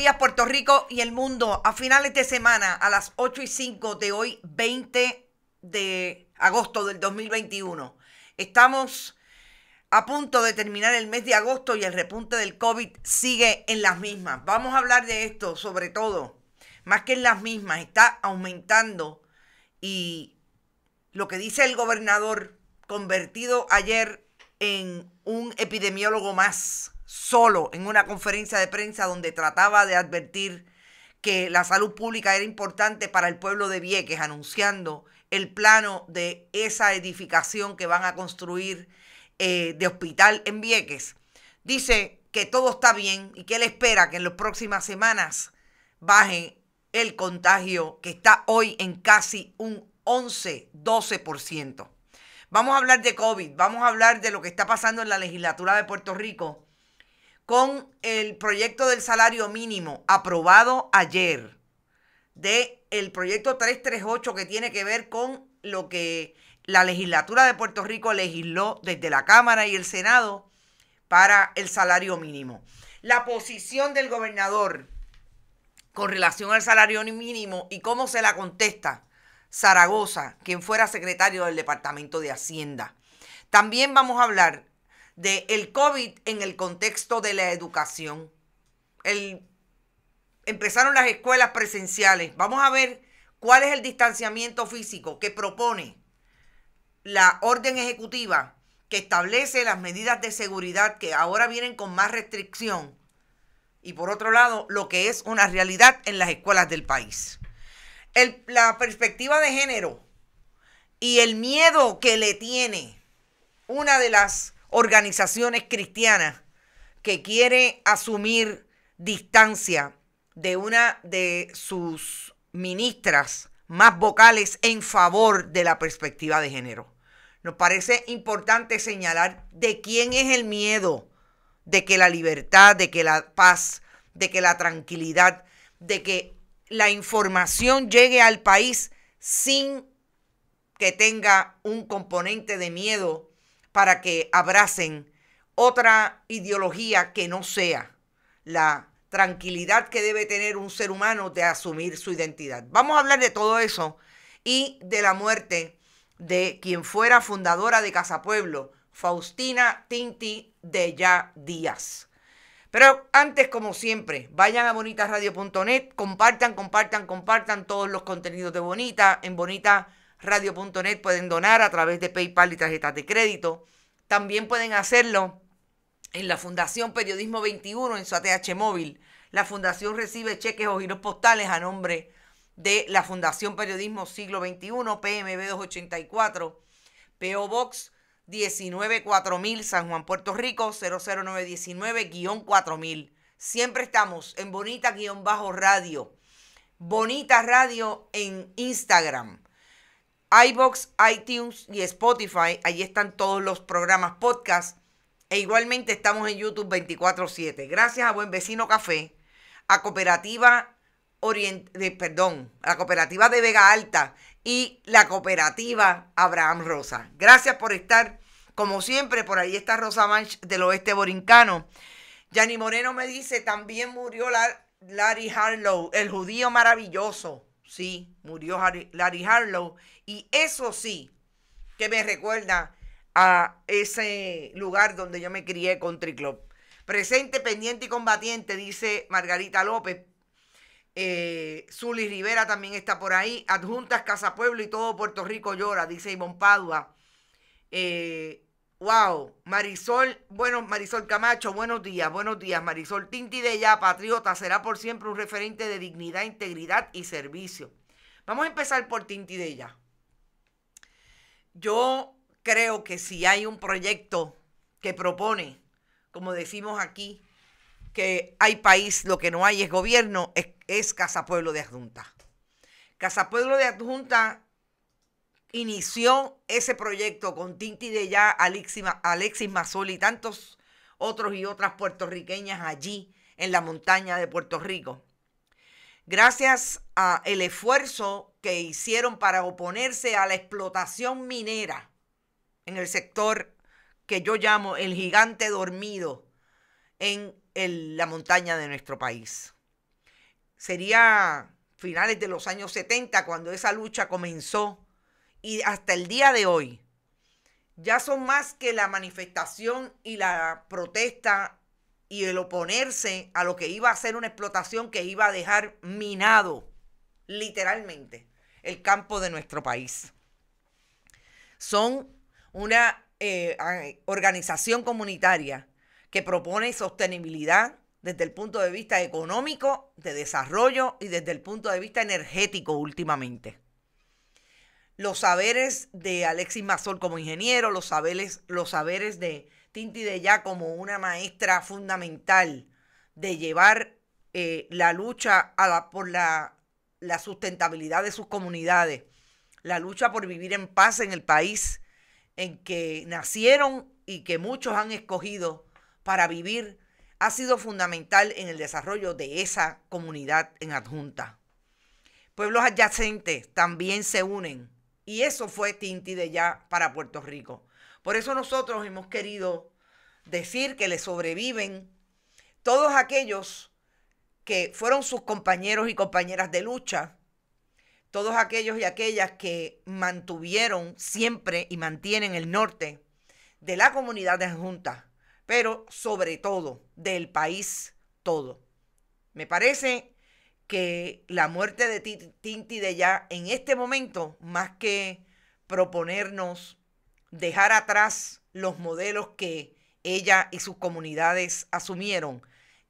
días, Puerto Rico y el mundo. A finales de semana, a las 8 y 5 de hoy, 20 de agosto del 2021. Estamos a punto de terminar el mes de agosto y el repunte del COVID sigue en las mismas. Vamos a hablar de esto, sobre todo, más que en las mismas, está aumentando y lo que dice el gobernador, convertido ayer en un epidemiólogo más solo en una conferencia de prensa donde trataba de advertir que la salud pública era importante para el pueblo de Vieques, anunciando el plano de esa edificación que van a construir eh, de hospital en Vieques. Dice que todo está bien y que él espera que en las próximas semanas baje el contagio que está hoy en casi un 11, 12%. Vamos a hablar de COVID, vamos a hablar de lo que está pasando en la legislatura de Puerto Rico con el proyecto del salario mínimo aprobado ayer, de el proyecto 338 que tiene que ver con lo que la legislatura de Puerto Rico legisló desde la Cámara y el Senado para el salario mínimo. La posición del gobernador con relación al salario mínimo y cómo se la contesta Zaragoza, quien fuera secretario del Departamento de Hacienda. También vamos a hablar de el COVID en el contexto de la educación. El, empezaron las escuelas presenciales. Vamos a ver cuál es el distanciamiento físico que propone la orden ejecutiva que establece las medidas de seguridad que ahora vienen con más restricción. Y por otro lado, lo que es una realidad en las escuelas del país. la perspectiva de género y el miedo que le tiene una de las organizaciones cristianas que quiere asumir distancia de una de sus ministras más vocales en favor de la perspectiva de género. Nos parece importante señalar de quién es el miedo de que la libertad, de que la paz, de que la tranquilidad, de que la información llegue al país sin que tenga un componente de miedo para que abracen otra ideología que no sea la tranquilidad que debe tener un ser humano de asumir su identidad. Vamos a hablar de todo eso y de la muerte de quien fuera fundadora de Casa Pueblo, Faustina Tinti de Ya Díaz. Pero antes, como siempre, vayan a bonitasradio.net, compartan, compartan, compartan todos los contenidos de Bonita en Bonita radio.net pueden donar a través de PayPal y tarjetas de crédito. También pueden hacerlo en la Fundación Periodismo 21 en su ATH móvil. La fundación recibe cheques o giros postales a nombre de la Fundación Periodismo Siglo XXI, PMB 284, PO Box 194000 San Juan, Puerto Rico 00919-4000. Siempre estamos en Bonita-Radio. Bonita Radio en Instagram iBox, iTunes y Spotify. Allí están todos los programas podcast. E igualmente estamos en YouTube 24-7. Gracias a Buen Vecino Café, a Cooperativa perdón, Cooperativa de Vega Alta y la Cooperativa Abraham Rosa. Gracias por estar. Como siempre, por ahí está Rosa Manch del Oeste Borincano. Yanni Moreno me dice, también murió Larry Harlow, el judío maravilloso. Sí, murió Larry Harlow. Y eso sí, que me recuerda a ese lugar donde yo me crié, con Club. Presente, pendiente y combatiente, dice Margarita López. Eh, Rivera también está por ahí. Adjuntas Casa Pueblo y todo Puerto Rico llora, dice Ivonne Padua. Eh, Wow, Marisol, bueno, Marisol Camacho, buenos días, buenos días, Marisol. Tinti de ya, patriota, será por siempre un referente de dignidad, integridad y servicio. Vamos a empezar por Tinti de Yo creo que si hay un proyecto que propone, como decimos aquí, que hay país, lo que no hay es gobierno, es, es Casa Pueblo de Adjunta. Casa Pueblo de Adjunta inició ese proyecto con Tinti de ya, Alexis, Alexis y tantos otros y otras puertorriqueñas allí en la montaña de Puerto Rico. Gracias al esfuerzo que hicieron para oponerse a la explotación minera en el sector que yo llamo el gigante dormido en la montaña de nuestro país. Sería finales de los años 70 cuando esa lucha comenzó y hasta el día de hoy ya son más que la manifestación y la protesta y el oponerse a lo que iba a ser una explotación que iba a dejar minado, literalmente, el campo de nuestro país. Son una eh, organización comunitaria que propone sostenibilidad desde el punto de vista económico, de desarrollo y desde el punto de vista energético últimamente los saberes de Alexis Mazol como ingeniero, los saberes, los saberes de Tinti de Ya como una maestra fundamental de llevar eh, la lucha por la sustentabilidad de sus comunidades, la lucha por vivir en paz en el país en que nacieron y que muchos han escogido para vivir, ha sido fundamental en el desarrollo de esa comunidad en adjunta. Pueblos adyacentes también se unen y eso fue Tinti de ya para Puerto Rico. Por eso nosotros hemos querido decir que le sobreviven todos aquellos que fueron sus compañeros y compañeras de lucha, todos aquellos y aquellas que mantuvieron siempre y mantienen el norte de la comunidad de junta, pero sobre todo del país todo. Me parece que la muerte de Tinti de ya en este momento, más que proponernos dejar atrás los modelos que ella y sus comunidades asumieron,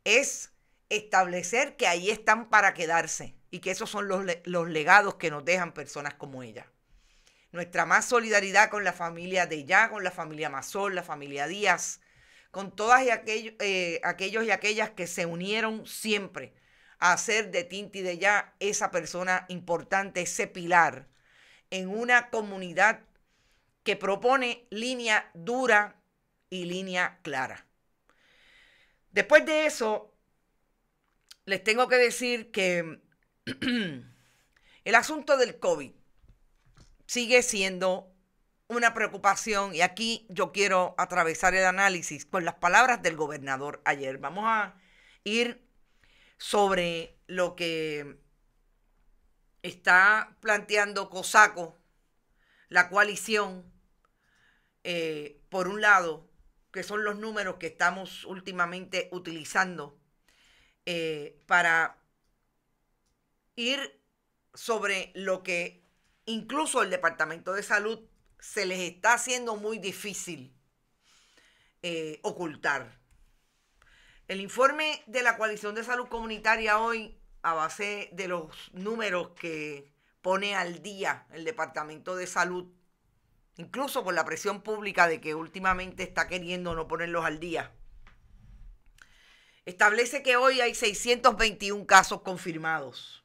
es establecer que ahí están para quedarse y que esos son los, legados que nos dejan personas como ella. Nuestra más solidaridad con la familia de ya, con la familia Mazol, la familia Díaz, con todas y eh, aquellos y aquellas que se unieron siempre hacer de Tinti de ya esa persona importante, ese pilar en una comunidad que propone línea dura y línea clara. Después de eso, les tengo que decir que el asunto del COVID sigue siendo una preocupación y aquí yo quiero atravesar el análisis con las palabras del gobernador ayer. Vamos a ir sobre lo que está planteando Cosaco, la coalición, eh, por un lado, que son los números que estamos últimamente utilizando eh, para ir sobre lo que incluso el Departamento de Salud se les está haciendo muy difícil eh, ocultar. El informe de la Coalición de Salud Comunitaria hoy, a base de los números que pone al día el Departamento de Salud, incluso por la presión pública de que últimamente está queriendo no ponerlos al día, establece que hoy hay 621 casos confirmados,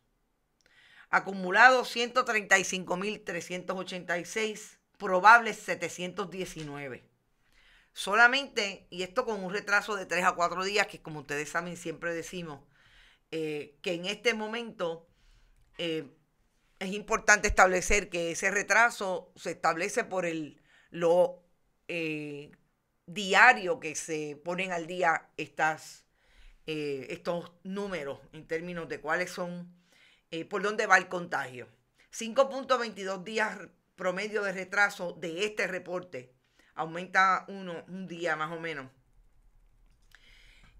acumulados 135.386, probables 719. Solamente, y esto con un retraso de tres a cuatro días, que como ustedes saben siempre decimos, eh, que en este momento eh, es importante establecer que ese retraso se establece por el, lo eh, diario que se ponen al día estas, estos números en términos de cuáles son, por dónde va el contagio. 5.22 días promedio de retraso de este reporte aumenta uno un día más o menos.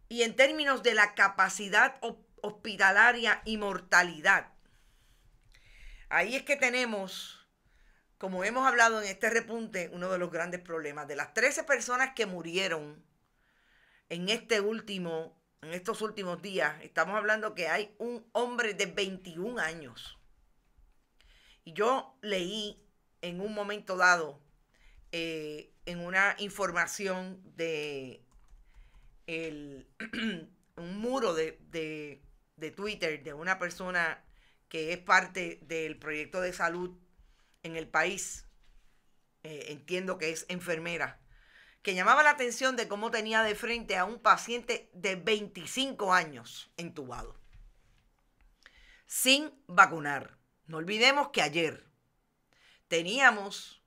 Y en términos de la capacidad hospitalaria y mortalidad, ahí es que tenemos, como hemos hablado en este repunte, uno de los grandes problemas. De las 13 personas que murieron en este último, en estos últimos días, estamos hablando que hay un hombre de 21 años. Y yo leí en un momento dado eh, en una información de un muro de, Twitter de una persona que es parte del proyecto de salud en el país, eh, entiendo que es enfermera, que llamaba la atención de cómo tenía de frente a un paciente de 25 años entubado, sin vacunar. No olvidemos que ayer teníamos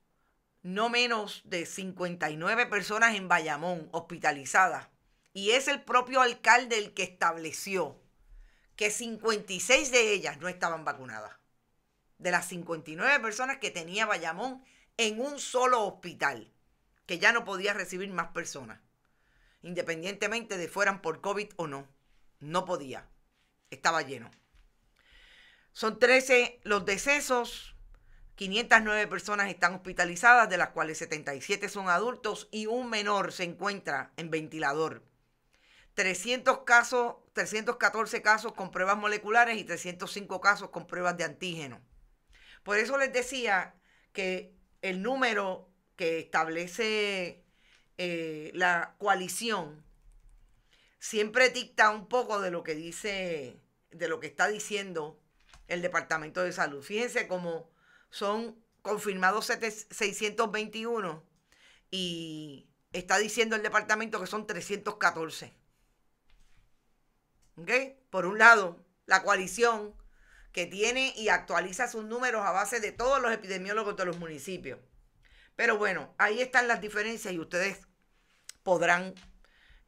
no menos de 59 personas en Bayamón hospitalizadas. Y es el propio alcalde el que estableció que 56 de ellas no estaban vacunadas. De las 59 personas que tenía Bayamón en un solo hospital, que ya no podía recibir más personas, independientemente de fueran por COVID o no. No podía. Estaba lleno. Son 13 los decesos, 509 personas están hospitalizadas, de las cuales 77 son adultos y un menor se encuentra en ventilador. 300 casos, 314 casos con pruebas moleculares y 305 casos con pruebas de antígeno. Por eso les decía que el número que establece eh, la coalición siempre dicta un poco de lo que dice, de lo que está diciendo el Departamento de Salud. Fíjense cómo son confirmados 621 y está diciendo el departamento que son 314. ¿Ok? Por un lado, la coalición que tiene y actualiza sus números a base de todos los epidemiólogos de los municipios. Pero bueno, ahí están las diferencias y ustedes podrán,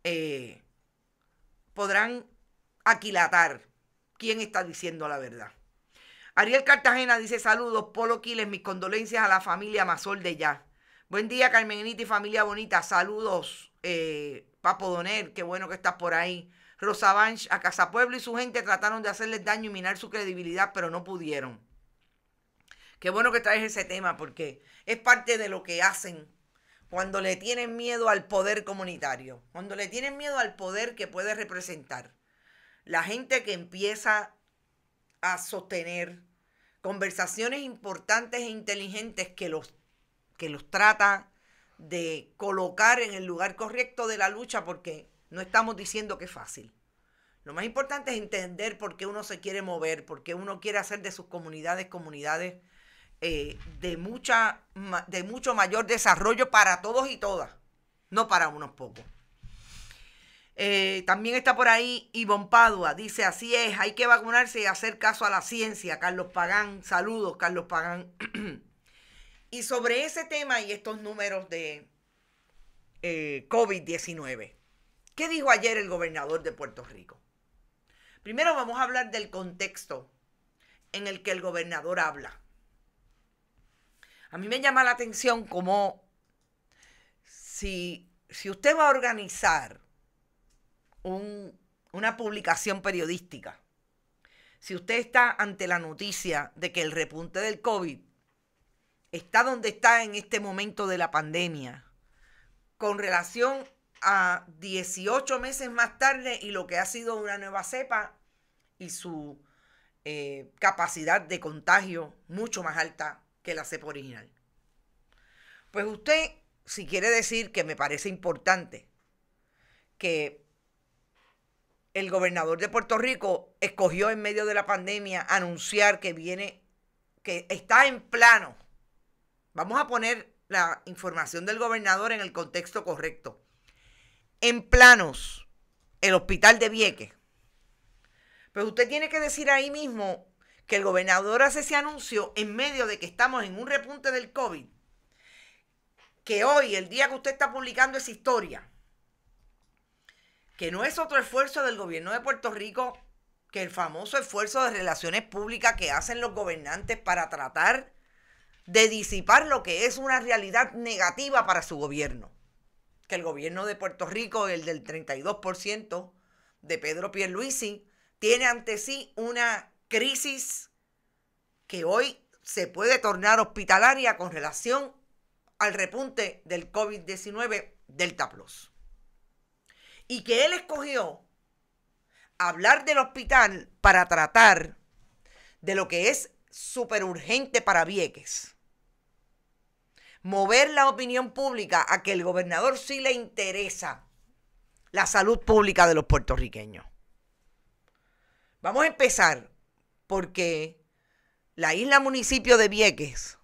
eh, podrán aquilatar quién está diciendo la verdad. Ariel Cartagena dice saludos, Polo Quiles, mis condolencias a la familia Mazol de Ya. Buen día, Carmenita y familia bonita. Saludos, eh, Papo qué bueno que estás por ahí. Rosabanch, a Casapueblo y su gente trataron de hacerles daño y minar su credibilidad, pero no pudieron. Qué bueno que traes ese tema porque es parte de lo que hacen cuando le tienen miedo al poder comunitario, cuando le tienen miedo al poder que puede representar. La gente que empieza a sostener conversaciones importantes e inteligentes que los, que los trata de colocar en el lugar correcto de la lucha porque no estamos diciendo que es fácil. Lo más importante es entender por qué uno se quiere mover, por qué uno quiere hacer de sus comunidades comunidades eh, de, mucha, de mucho mayor desarrollo para todos y todas, no para unos pocos. Eh, también está por ahí Ivonne Padua, dice, así es, hay que vacunarse y hacer caso a la ciencia. Carlos Pagán, saludos, Carlos Pagán. y sobre ese tema y estos números de eh, COVID-19, ¿qué dijo ayer el gobernador de Puerto Rico? Primero vamos a hablar del contexto en el que el gobernador habla. A mí me llama la atención como si, si usted va a organizar una publicación periodística, si usted está ante la noticia de que el repunte del COVID está donde está en este momento de la pandemia, con relación a 18 meses más tarde y lo que ha sido una nueva cepa y su eh, capacidad de contagio mucho más alta que la cepa original. Pues usted, si quiere decir que me parece importante que el gobernador de Puerto Rico escogió en medio de la pandemia anunciar que viene, que está en plano. Vamos a poner la información del gobernador en el contexto correcto. En planos, el hospital de Vieques. Pero usted tiene que decir ahí mismo que el gobernador hace ese anuncio en medio de que estamos en un repunte del COVID. Que hoy, el día que usted está publicando esa historia, que no es otro esfuerzo del gobierno de Puerto Rico que el famoso esfuerzo de relaciones públicas que hacen los gobernantes para tratar de disipar lo que es una realidad negativa para su gobierno. Que el gobierno de Puerto Rico, el del 32% de Pedro Pierluisi, tiene ante sí una crisis que hoy se puede tornar hospitalaria con relación al repunte del COVID-19 Delta Plus y que él escogió hablar del hospital para tratar de lo que es súper urgente para Vieques. Mover la opinión pública a que el gobernador sí le interesa la salud pública de los puertorriqueños. Vamos a empezar porque la isla municipio de Vieques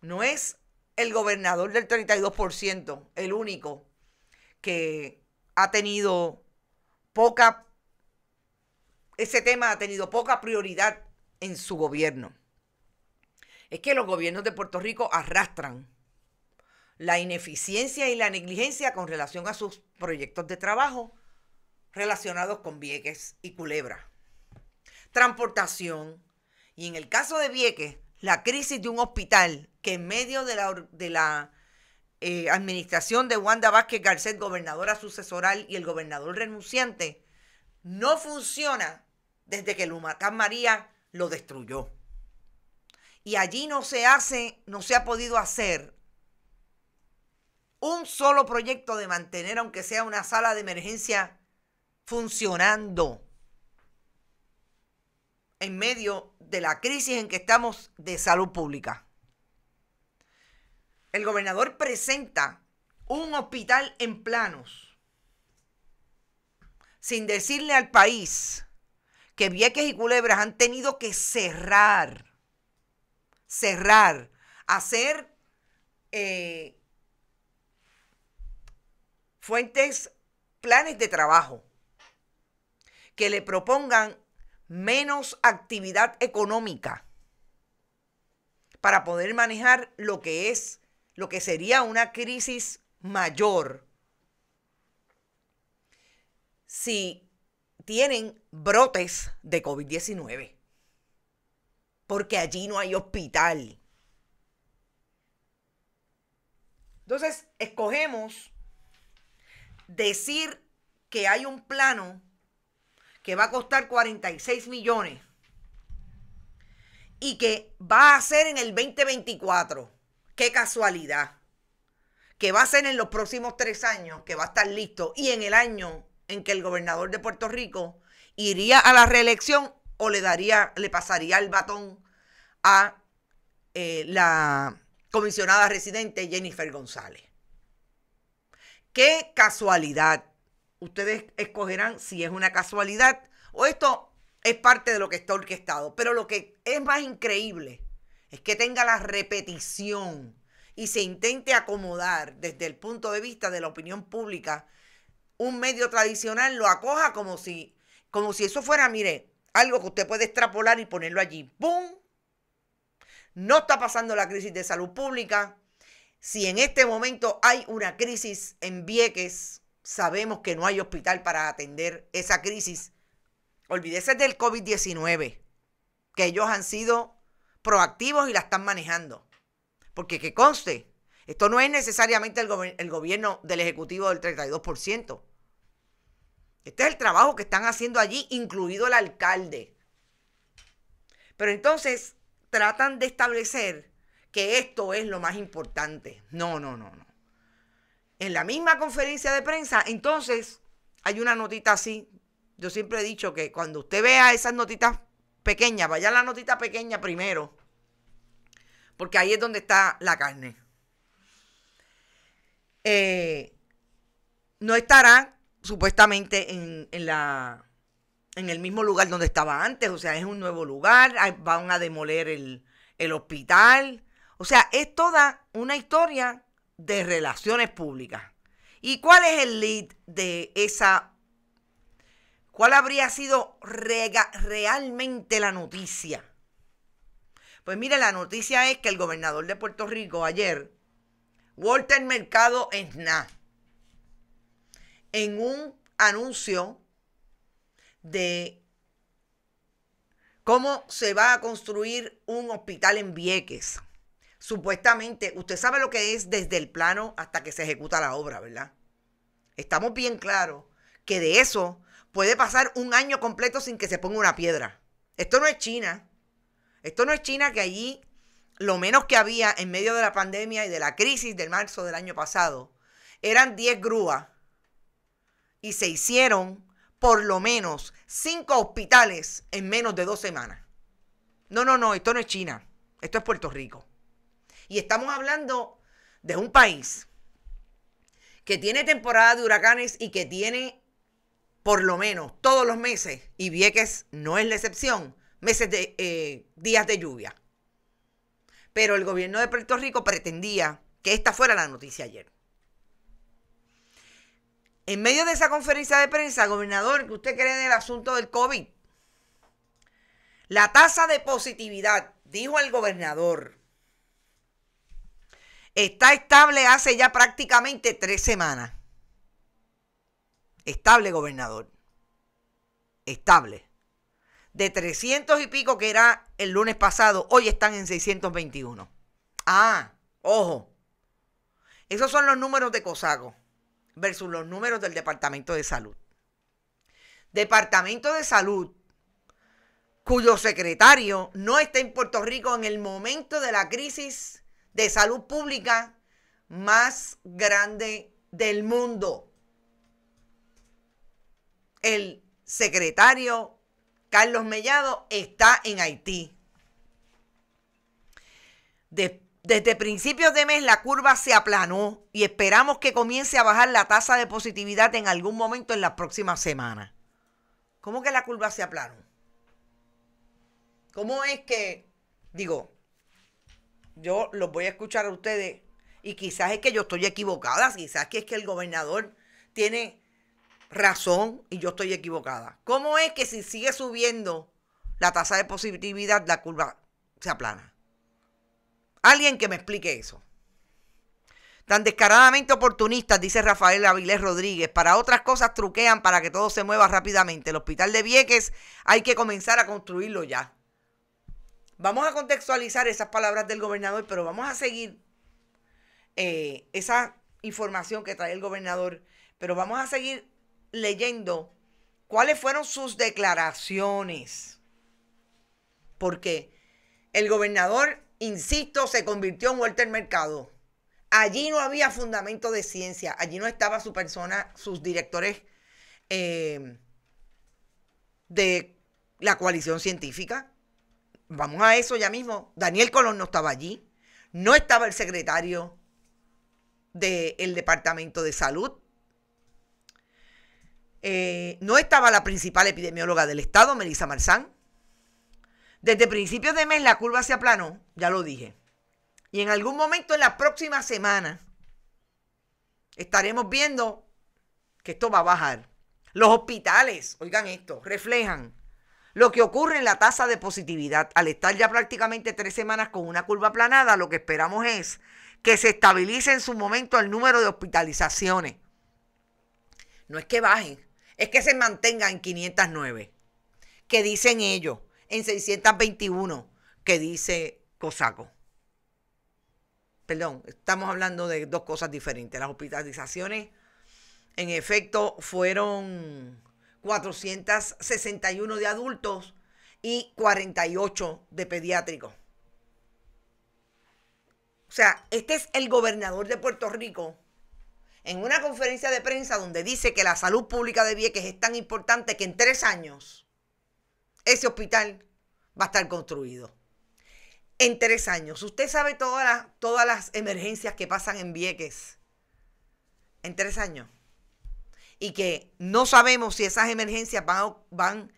no es el gobernador del 32%, el único que ha tenido poca, ese tema ha tenido poca prioridad en su gobierno. Es que los gobiernos de Puerto Rico arrastran la ineficiencia y la negligencia con relación a sus proyectos de trabajo relacionados con Vieques y Culebra. Transportación. Y en el caso de Vieques, la crisis de un hospital que en medio de la, de la eh, administración de Wanda Vázquez Garcet, gobernadora sucesoral y el gobernador renunciante, no funciona desde que el María lo destruyó. Y allí no se hace, no se ha podido hacer un solo proyecto de mantener, aunque sea una sala de emergencia, funcionando en medio de la crisis en que estamos de salud pública el gobernador presenta un hospital en planos sin decirle al país que Vieques y Culebras han tenido que cerrar, cerrar, hacer eh, fuentes, planes de trabajo que le propongan menos actividad económica para poder manejar lo que es lo que sería una crisis mayor si tienen brotes de COVID-19, porque allí no hay hospital. Entonces, escogemos decir que hay un plano que va a costar 46 millones y que va a ser en el 2024 qué casualidad que va a ser en los próximos tres años que va a estar listo y en el año en que el gobernador de Puerto Rico iría a la reelección o le daría, le pasaría el batón a eh, la comisionada residente Jennifer González. Qué casualidad. Ustedes escogerán si es una casualidad o esto es parte de lo que está orquestado. Pero lo que es más increíble es que tenga la repetición y se intente acomodar desde el punto de vista de la opinión pública, un medio tradicional lo acoja como si, como si eso fuera, mire, algo que usted puede extrapolar y ponerlo allí. ¡Bum! No está pasando la crisis de salud pública. Si en este momento hay una crisis en Vieques, sabemos que no hay hospital para atender esa crisis. Olvídese del COVID-19, que ellos han sido proactivos y la están manejando. Porque que conste, esto no es necesariamente el, gobierno del Ejecutivo del 32%. Este es el trabajo que están haciendo allí, incluido el alcalde. Pero entonces tratan de establecer que esto es lo más importante. No, no, no, no. En la misma conferencia de prensa, entonces hay una notita así. Yo siempre he dicho que cuando usted vea esas notitas pequeña, vaya la notita pequeña primero, porque ahí es donde está la carne. Eh, no estará supuestamente en, la, en el mismo lugar donde estaba antes, o sea, es un nuevo lugar, van a demoler el, el hospital, o sea, es toda una historia de relaciones públicas. ¿Y cuál es el lead de esa ¿Cuál habría sido realmente la noticia? Pues mire, la noticia es que el gobernador de Puerto Rico ayer, Walter Mercado Esna, en un anuncio de cómo se va a construir un hospital en Vieques. Supuestamente, usted sabe lo que es desde el plano hasta que se ejecuta la obra, ¿verdad? Estamos bien claros que de eso puede pasar un año completo sin que se ponga una piedra. Esto no es China. Esto no es China que allí lo menos que había en medio de la pandemia y de la crisis del marzo del año pasado eran 10 grúas y se hicieron por lo menos 5 hospitales en menos de dos semanas. No, no, no, esto no es China, esto es Puerto Rico. Y estamos hablando de un país que tiene temporada de huracanes y que tiene por lo menos todos los meses, y Vieques no es la excepción, meses de eh, días de lluvia. Pero el gobierno de Puerto Rico pretendía que esta fuera la noticia ayer. En medio de esa conferencia de prensa, gobernador, ¿qué usted cree del asunto del COVID? La tasa de positividad, dijo el gobernador, está estable hace ya prácticamente tres semanas estable gobernador. Estable. De 300 y pico que era el lunes pasado, hoy están en 621. Ah, ojo. Esos son los números de COSACO versus los números del Departamento de Salud. Departamento de Salud, cuyo secretario no está en Puerto Rico en el momento de la crisis de salud pública más grande del mundo el secretario Carlos Mellado está en Haití. desde principios de mes la curva se aplanó y esperamos que comience a bajar la tasa de positividad en algún momento en las próximas semanas. ¿Cómo que la curva se aplanó? ¿Cómo es que, digo, yo los voy a escuchar a ustedes y quizás es que yo estoy equivocada, quizás que es que el gobernador tiene razón y yo estoy equivocada. ¿Cómo es que si sigue subiendo la tasa de positividad, la curva se aplana? Alguien que me explique eso. Tan descaradamente oportunistas, dice Rafael Avilés Rodríguez. Para otras cosas truquean para que todo se mueva rápidamente. El hospital de Vieques hay que comenzar a construirlo ya. Vamos a contextualizar esas palabras del gobernador, pero vamos a seguir eh, esa información que trae el gobernador. Pero vamos a seguir leyendo cuáles fueron sus declaraciones. Porque el gobernador, insisto, se convirtió en Walter Mercado. Allí no había fundamento de ciencia, allí no estaba su persona, sus directores eh, de la coalición científica. Vamos a eso ya mismo. Daniel Colón no estaba allí, no estaba el secretario del Departamento de Salud, eh, no estaba la principal epidemióloga del estado, Melissa Marzán. Desde principios de mes la curva se aplanó, ya lo dije. Y en algún momento en la próxima semana estaremos viendo que esto va a bajar. Los hospitales, oigan esto, reflejan lo que ocurre en la tasa de positividad. Al estar ya prácticamente tres semanas con una curva aplanada, lo que esperamos es que se estabilice en su momento el número de hospitalizaciones. No es que bajen, es que se mantenga en 509, que dicen ellos, en 621, que dice Cosaco. Perdón, estamos hablando de dos cosas diferentes. Las hospitalizaciones, en efecto, fueron 461 de adultos y 48 de pediátricos. O sea, este es el gobernador de Puerto Rico en una conferencia de prensa donde dice que la salud pública de Vieques es tan importante que en tres años ese hospital va a estar construido. En tres años. Usted sabe todas las, todas las emergencias que pasan en Vieques. En tres años. Y que no sabemos si esas emergencias van van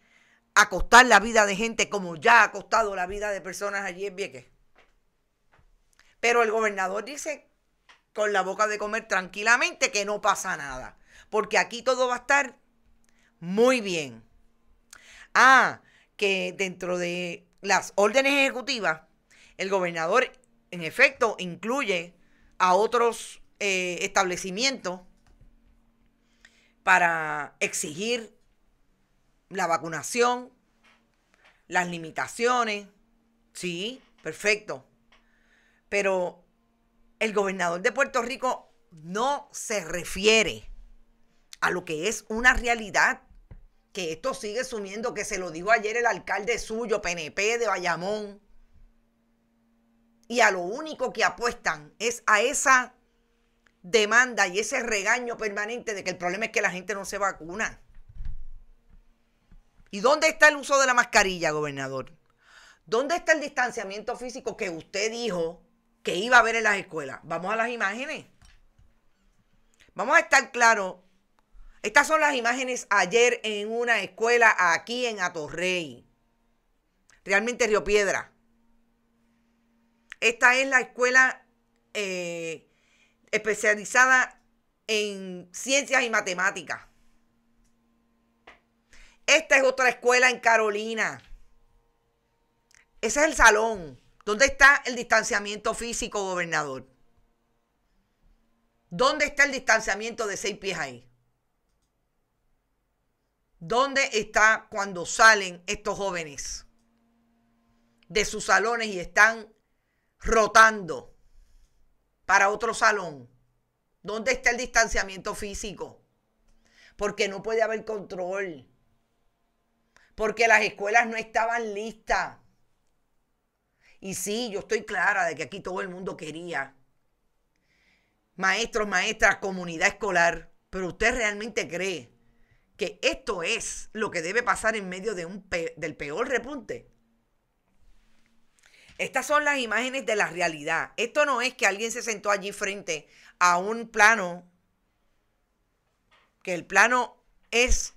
a costar la vida de gente como ya ha costado la vida de personas allí en Vieques. Pero el gobernador dice con la boca de comer tranquilamente que no pasa nada. Porque aquí todo va a estar muy bien. Ah, que dentro de las órdenes ejecutivas, el gobernador en efecto incluye a otros eh, establecimientos para exigir la vacunación, las limitaciones. Sí, perfecto. Pero el gobernador de Puerto Rico no se refiere a lo que es una realidad, que esto sigue sumiendo, que se lo dijo ayer el alcalde suyo, PNP de Bayamón, y a lo único que apuestan es a esa demanda y ese regaño permanente de que el problema es que la gente no se vacuna. ¿Y dónde está el uso de la mascarilla, gobernador? ¿Dónde está el distanciamiento físico que usted dijo que iba a haber en las escuelas. Vamos a las imágenes. Vamos a estar claros. Estas son las imágenes ayer en una escuela aquí en Atorrey. Realmente Río Piedra. Esta es la escuela eh, especializada en ciencias y matemáticas. Esta es otra escuela en Carolina. Ese es el salón. ¿Dónde está el distanciamiento físico, gobernador? ¿Dónde está el distanciamiento de seis pies ahí? ¿Dónde está cuando salen estos jóvenes de sus salones y están rotando para otro salón? ¿Dónde está el distanciamiento físico? Porque no puede haber control. Porque las escuelas no estaban listas y sí, yo estoy clara de que aquí todo el mundo quería maestros, maestras, comunidad escolar, pero usted realmente cree que esto es lo que debe pasar en medio de un del peor repunte. Estas son las imágenes de la realidad. Esto no es que alguien se sentó allí frente a un plano, que el plano es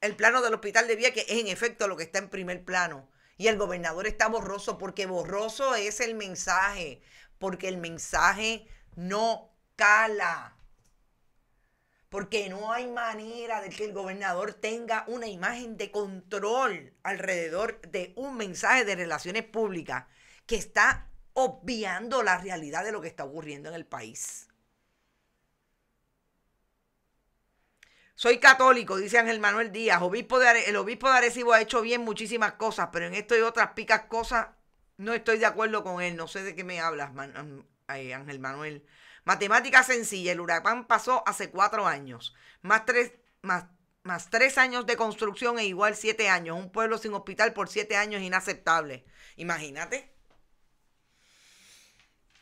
el plano del hospital de Vía, que es en efecto lo que está en primer plano. Y el gobernador está borroso porque borroso es el mensaje, porque el mensaje no cala. Porque no hay manera de que el gobernador tenga una imagen de control alrededor de un mensaje de relaciones públicas que está obviando la realidad de lo que está ocurriendo en el país. Soy católico, dice Ángel Manuel Díaz. Obispo de el obispo de Arecibo ha hecho bien muchísimas cosas, pero en esto y otras picas cosas no estoy de acuerdo con él. No sé de qué me hablas, Ángel Manuel. Matemática sencilla. El huracán pasó hace cuatro años. Más tres, más, años de construcción e igual siete años. Un pueblo sin hospital por siete años es inaceptable. Imagínate.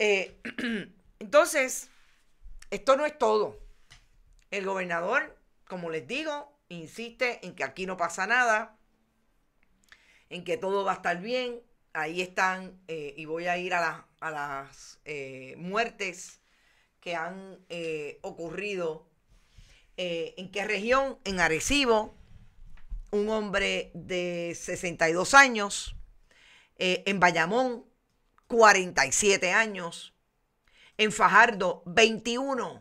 Eh, entonces, esto no es todo. El gobernador como les digo, insiste en que aquí no pasa nada, en que todo va a estar bien. Ahí están, eh, y voy a ir a, las eh, muertes que han eh, ocurrido. ¿En qué región? En Arecibo, un hombre de 62 años, en Bayamón, 47 años, en Fajardo, 21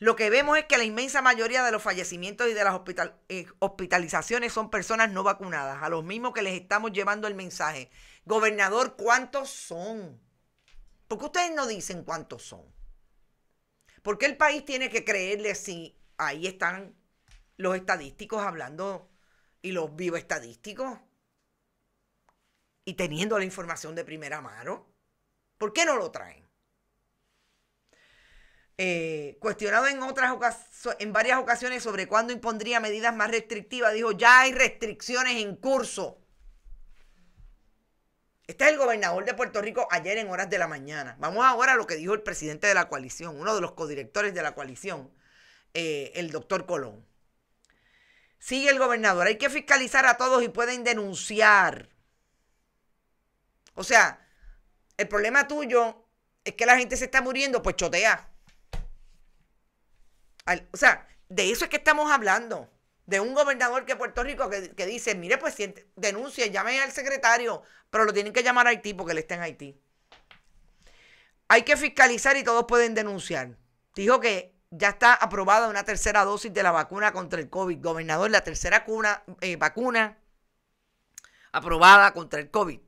Lo que vemos es que la inmensa mayoría de los fallecimientos y de las eh, hospitalizaciones son personas no vacunadas, a los mismos que les estamos llevando el mensaje. Gobernador, ¿cuántos son? ¿Por qué ustedes no dicen cuántos son? ¿Por qué el país tiene que creerle si ahí están los estadísticos hablando y los bioestadísticos y teniendo la información de primera mano? ¿Por qué no lo traen? Eh, cuestionado en, otras en varias ocasiones sobre cuándo impondría medidas más restrictivas, dijo, ya hay restricciones en curso. Este es el gobernador de Puerto Rico ayer en horas de la mañana. Vamos ahora a lo que dijo el presidente de la coalición, uno de los codirectores de la coalición, eh, el doctor Colón. Sigue el gobernador, hay que fiscalizar a todos y pueden denunciar. O sea, el problema tuyo es que la gente se está muriendo, pues chotea o sea, de eso es que estamos hablando. De un gobernador que Puerto Rico que, dice, mire, pues denuncie, llame al secretario, pero lo tienen que llamar a Haití porque él está en Haití. Hay que fiscalizar y todos pueden denunciar. Dijo que ya está aprobada una tercera dosis de la vacuna contra el COVID. Gobernador, la tercera eh, vacuna aprobada contra el COVID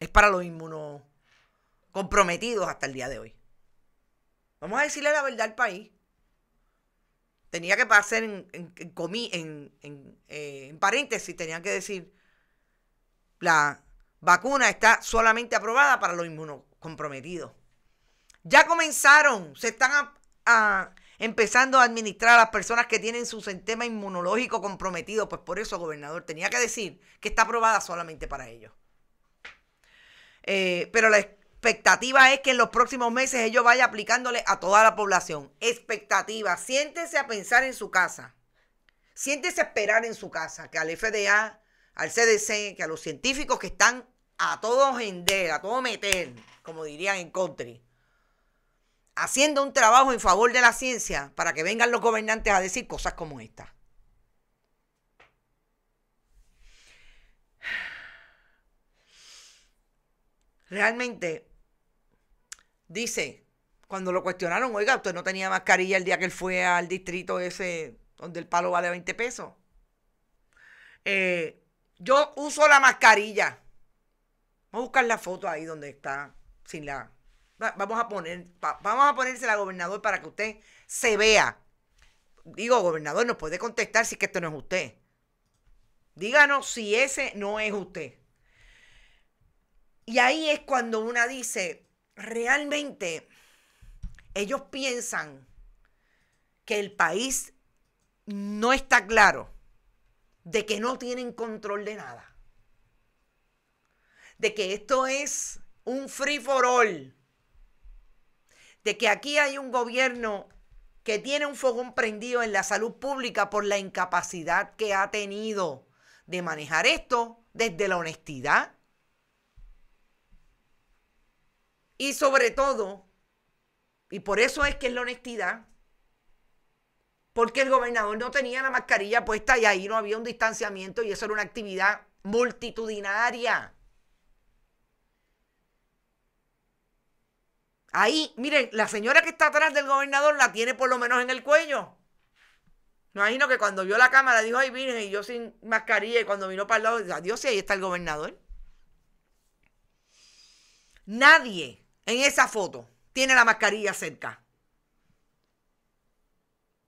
es para los inmunocomprometidos hasta el día de hoy. Vamos a decirle la verdad al país tenía que pasar en, en, eh, paréntesis, tenían que decir, la vacuna está solamente aprobada para los inmunocomprometidos. Ya comenzaron, se están empezando a administrar a las personas que tienen su sistema inmunológico comprometido, pues por eso, gobernador, tenía que decir que está aprobada solamente para ellos. Eh, pero la, expectativa es que en los próximos meses ellos vaya aplicándole a toda la población. Expectativa. Siéntese a pensar en su casa. Siéntese a esperar en su casa que al FDA, al CDC, que a los científicos que están a todo gender, a todo meter, como dirían en country, haciendo un trabajo en favor de la ciencia para que vengan los gobernantes a decir cosas como esta. Realmente dice, cuando lo cuestionaron, oiga, usted no tenía mascarilla el día que él fue al distrito ese donde el palo vale 20 pesos. Eh, yo uso la mascarilla. Vamos a buscar la foto ahí donde está, sin la... Vamos a poner, vamos a ponérsela la gobernador para que usted se vea. Digo, gobernador, nos puede contestar si es que esto no es usted. Díganos si ese no es usted. Y ahí es cuando una dice, realmente ellos piensan que el país no está claro de que no tienen control de nada. De que esto es un free for all. De que aquí hay un gobierno que tiene un fogón prendido en la salud pública por la incapacidad que ha tenido de manejar esto desde la honestidad, Y sobre todo, y por eso es que es la honestidad, porque el gobernador no tenía la mascarilla puesta y ahí no había un distanciamiento y eso era una actividad multitudinaria. Ahí, miren, la señora que está atrás del gobernador la tiene por lo menos en el cuello. Me imagino que cuando vio la cámara dijo, ay, virgen, y yo sin mascarilla, y cuando vino para el lado, adiós, y ahí está el gobernador. Nadie en esa foto tiene la mascarilla cerca.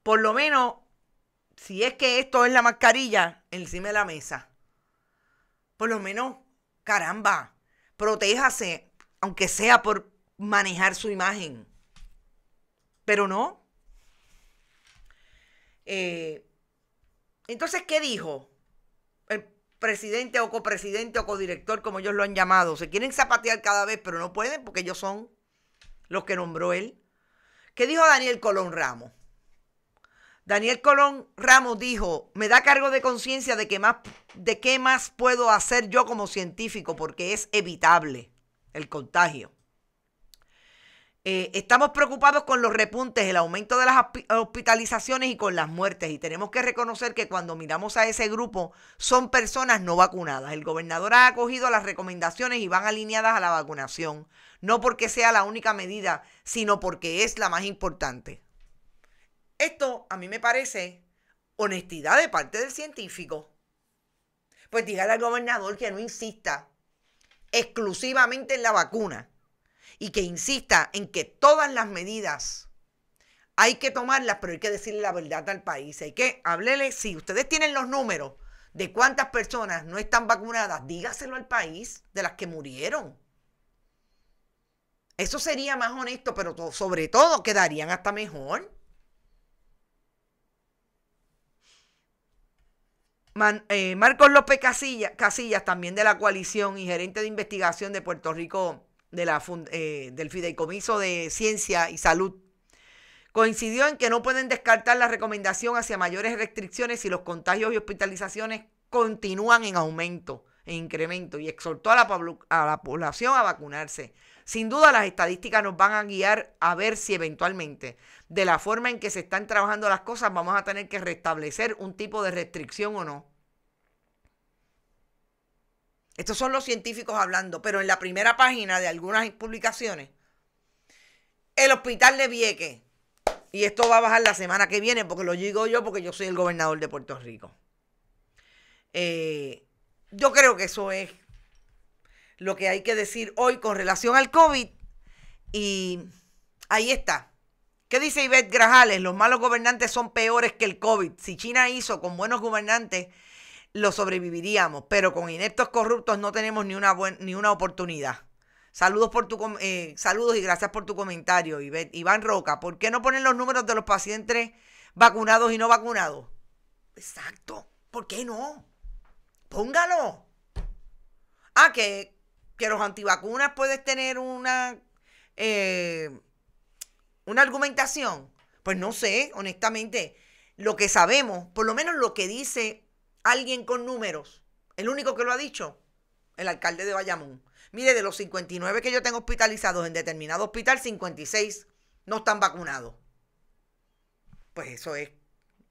Por lo menos, si es que esto es la mascarilla encima de la mesa, por lo menos, caramba, protéjase, aunque sea por manejar su imagen. Pero no. Eh, entonces, ¿qué dijo? presidente o copresidente o codirector, como ellos lo han llamado. Se quieren zapatear cada vez, pero no pueden porque ellos son los que nombró él. ¿Qué dijo Daniel Colón Ramos? Daniel Colón Ramos dijo, me da cargo de conciencia de, que más, de qué más puedo hacer yo como científico, porque es evitable el contagio. Eh, estamos preocupados con los repuntes, el aumento de las hospitalizaciones y con las muertes. Y tenemos que reconocer que cuando miramos a ese grupo son personas no vacunadas. El gobernador ha acogido las recomendaciones y van alineadas a la vacunación. No porque sea la única medida, sino porque es la más importante. Esto a mí me parece honestidad de parte del científico. Pues dígale al gobernador que no insista exclusivamente en la vacuna y que insista en que todas las medidas hay que tomarlas, pero hay que decirle la verdad al país. Hay que háblele, si ustedes tienen los números de cuántas personas no están vacunadas, dígaselo al país de las que murieron. Eso sería más honesto, pero sobre todo quedarían hasta mejor. Eh, Marcos López Casillas, también de la coalición y gerente de investigación de Puerto Rico de la, eh, del Fideicomiso de Ciencia y Salud. Coincidió en que no pueden descartar la recomendación hacia mayores restricciones si los contagios y hospitalizaciones continúan en aumento, en incremento, y exhortó a la, a la población a vacunarse. Sin duda las estadísticas nos van a guiar a ver si eventualmente de la forma en que se están trabajando las cosas vamos a tener que restablecer un tipo de restricción o no. Estos son los científicos hablando, pero en la primera página de algunas publicaciones, el hospital de Vieque, y esto va a bajar la semana que viene, porque lo digo yo, porque yo soy el gobernador de Puerto Rico. Eh, yo creo que eso es lo que hay que decir hoy con relación al COVID. Y ahí está. ¿Qué dice Ivette Grajales? Los malos gobernantes son peores que el COVID. Si China hizo con buenos gobernantes lo sobreviviríamos, pero con ineptos corruptos no tenemos ni una, ni una oportunidad. Saludos, por tu, eh, saludos y gracias por tu comentario, Iván, Iván Roca. ¿Por qué no ponen los números de los pacientes vacunados y no vacunados? Exacto. ¿Por qué no? Póngalo. Ah, que, los antivacunas puedes tener una, eh, una argumentación. Pues no sé, honestamente, lo que sabemos, por lo menos lo que dice alguien con números. El único que lo ha dicho, el alcalde de Bayamón. Mire, de los 59 que yo tengo hospitalizados en determinado hospital, 56 no están vacunados. Pues eso es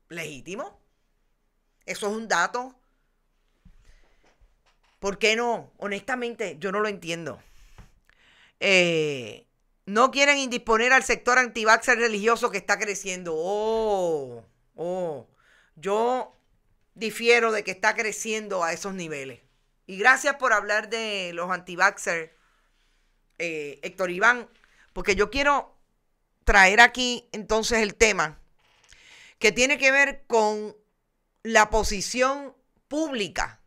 legítimo. Eso es un dato. ¿Por qué no? Honestamente, yo no lo entiendo. Eh, no quieren indisponer al sector anti-vaxxer religioso que está creciendo. Oh, oh. Yo difiero de que está creciendo a esos niveles. Y gracias por hablar de los anti eh, Héctor Iván, porque yo quiero traer aquí entonces el tema que tiene que ver con la posición pública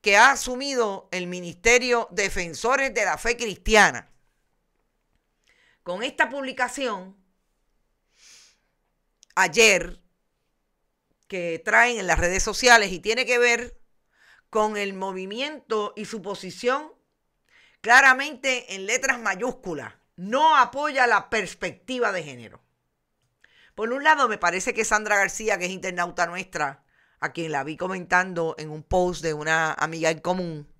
que ha asumido el Ministerio Defensores de la Fe Cristiana. Con esta publicación, ayer, que traen en las redes sociales y tiene que ver con el movimiento y su posición claramente en letras mayúsculas. No apoya la perspectiva de género. Por un lado, me parece que Sandra García, que es internauta nuestra, a quien la vi comentando en un post de una amiga en común,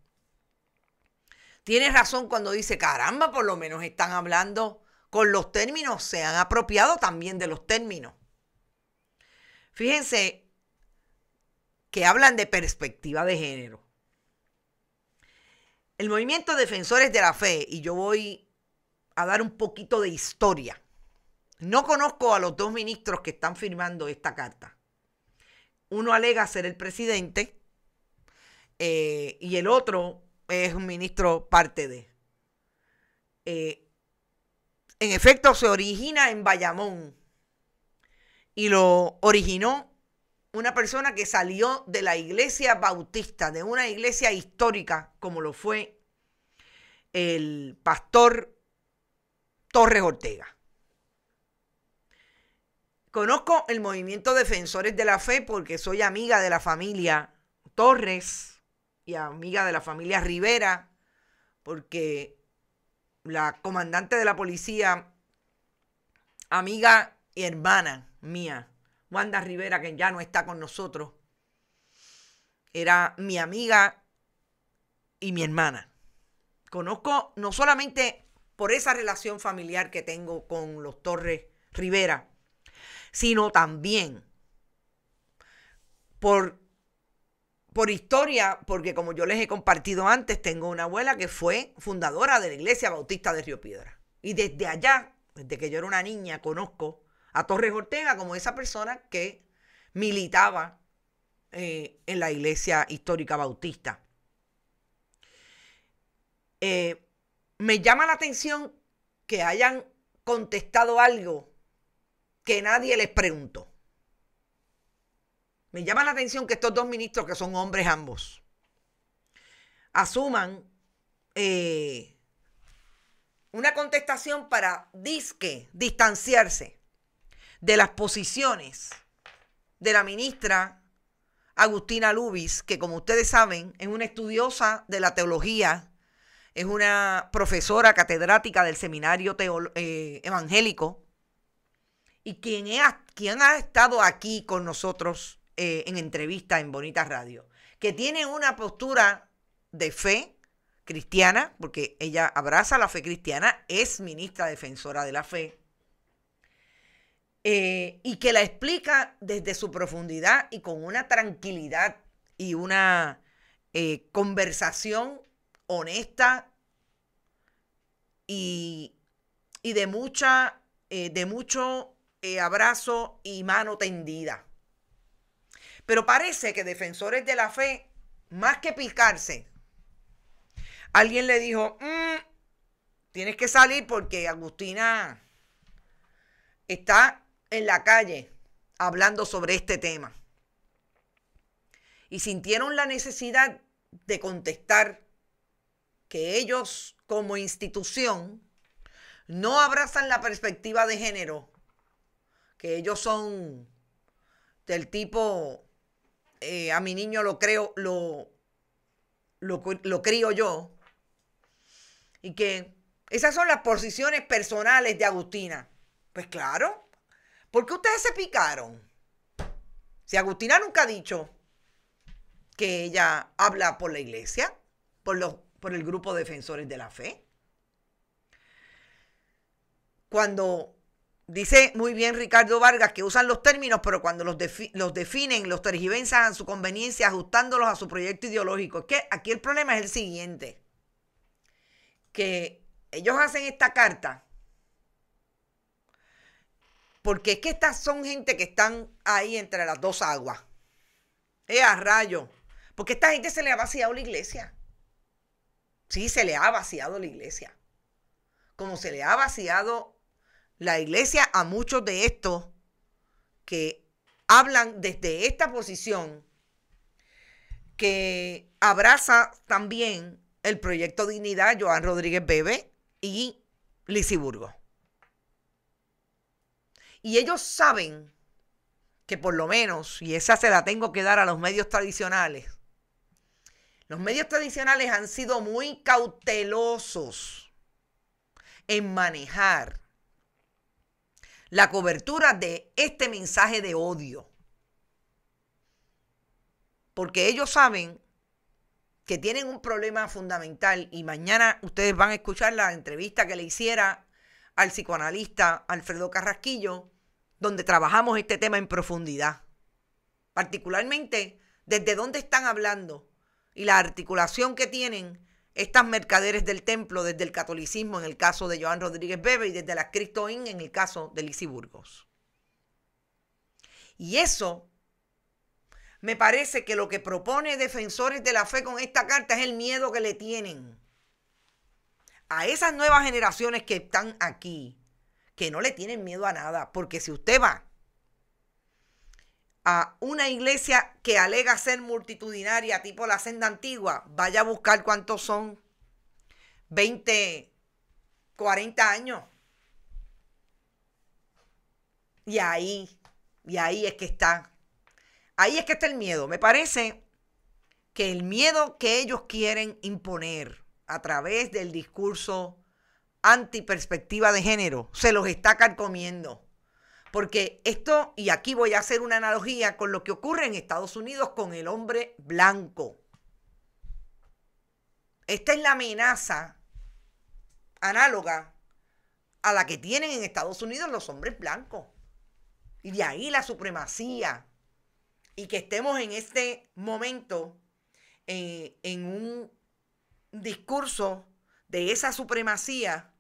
tiene razón cuando dice, caramba, por lo menos están hablando con los términos, se han apropiado también de los términos. Fíjense que hablan de perspectiva de género. El movimiento Defensores de la Fe, y yo voy a dar un poquito de historia. No conozco a los dos ministros que están firmando esta carta. Uno alega ser el presidente eh, y el otro es un ministro parte de. Eh, en efecto, se origina en Bayamón, y lo originó una persona que salió de la iglesia bautista, de una iglesia histórica, como lo fue el pastor Torres Ortega. Conozco el movimiento Defensores de la Fe porque soy amiga de la familia Torres y amiga de la familia Rivera, porque la comandante de la policía, amiga y hermana mía, Wanda Rivera, que ya no está con nosotros, era mi amiga y mi hermana. Conozco no solamente por esa relación familiar que tengo con los Torres Rivera, sino también por, por historia, porque como yo les he compartido antes, tengo una abuela que fue fundadora de la Iglesia Bautista de Río Piedra. Y desde allá, desde que yo era una niña, conozco a Torres Ortega como esa persona que militaba eh, en la iglesia histórica bautista. Eh, me llama la atención que hayan contestado algo que nadie les preguntó. Me llama la atención que estos dos ministros, que son hombres ambos, asuman eh, una contestación para disque, distanciarse de las posiciones de la ministra Agustina Lubis, que como ustedes saben es una estudiosa de la teología, es una profesora catedrática del seminario eh, evangélico y quien, quien, ha estado aquí con nosotros eh, en entrevista en Bonita Radio, que tiene una postura de fe cristiana, porque ella abraza la fe cristiana, es ministra defensora de la fe, eh, y que la explica desde su profundidad y con una tranquilidad y una eh, conversación honesta y, de mucha, eh, de mucho abrazo y mano tendida. Pero parece que defensores de la fe, más que picarse, alguien le dijo, mm, tienes que salir porque Agustina está en la calle hablando sobre este tema. Y sintieron la necesidad de contestar que ellos como institución no abrazan la perspectiva de género, que ellos son del tipo, eh, a mi niño lo creo, lo, lo, lo crío yo, y que esas son las posiciones personales de Agustina. Pues claro, ¿Por qué ustedes se picaron? Si Agustina nunca ha dicho que ella habla por la iglesia, por, los, por el grupo de defensores de la fe. Cuando dice muy bien Ricardo Vargas que usan los términos, pero cuando los, los definen, los tergiversan a su conveniencia, ajustándolos a su proyecto ideológico. Es que aquí el problema es el siguiente, que ellos hacen esta carta porque es que estas son gente que están ahí entre las dos aguas. ¡Eh, a rayo! Porque esta gente se le ha vaciado la iglesia. Sí, se le ha vaciado la iglesia. Como se le ha vaciado la iglesia a muchos de estos que hablan desde esta posición que abraza también el proyecto Dignidad Joan Rodríguez Bebe y Lisiburgo. Y ellos saben que por lo menos, y esa se la tengo que dar a los medios tradicionales, los medios tradicionales han sido muy cautelosos en manejar la cobertura de este mensaje de odio. Porque ellos saben que tienen un problema fundamental y mañana ustedes van a escuchar la entrevista que le hiciera al psicoanalista Alfredo Carrasquillo, donde trabajamos este tema en profundidad. Particularmente desde dónde están hablando y la articulación que tienen estas mercaderes del templo desde el catolicismo en el caso de Joan Rodríguez Bebe y desde la Cristoín en el caso de Lisi Burgos. Y eso me parece que lo que propone defensores de la fe con esta carta es el miedo que le tienen a esas nuevas generaciones que están aquí, que no le tienen miedo a nada, porque si usted va a una iglesia que alega ser multitudinaria, tipo la senda antigua, vaya a buscar cuántos son 20, 40 años. Y ahí, y ahí es que está. Ahí es que está el miedo. Me parece que el miedo que ellos quieren imponer a través del discurso antiperspectiva de género, se los está carcomiendo. Porque esto, y aquí voy a hacer una analogía con lo que ocurre en Estados Unidos con el hombre blanco. Esta es la amenaza análoga a la que tienen en Estados Unidos los hombres blancos. Y de ahí la supremacía. Y que estemos en este momento eh, en un discurso de esa supremacía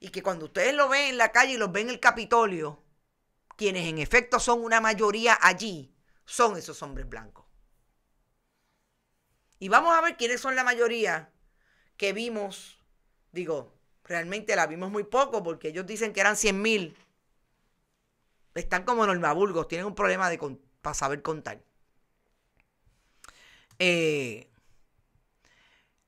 y que cuando ustedes lo ven en la calle y los ven en el Capitolio, quienes en efecto son una mayoría allí, son esos hombres blancos. Y vamos a ver quiénes son la mayoría que vimos, digo, realmente la vimos muy poco porque ellos dicen que eran 100 mil. Están como normaburgos, tienen un problema de para saber contar. Eh,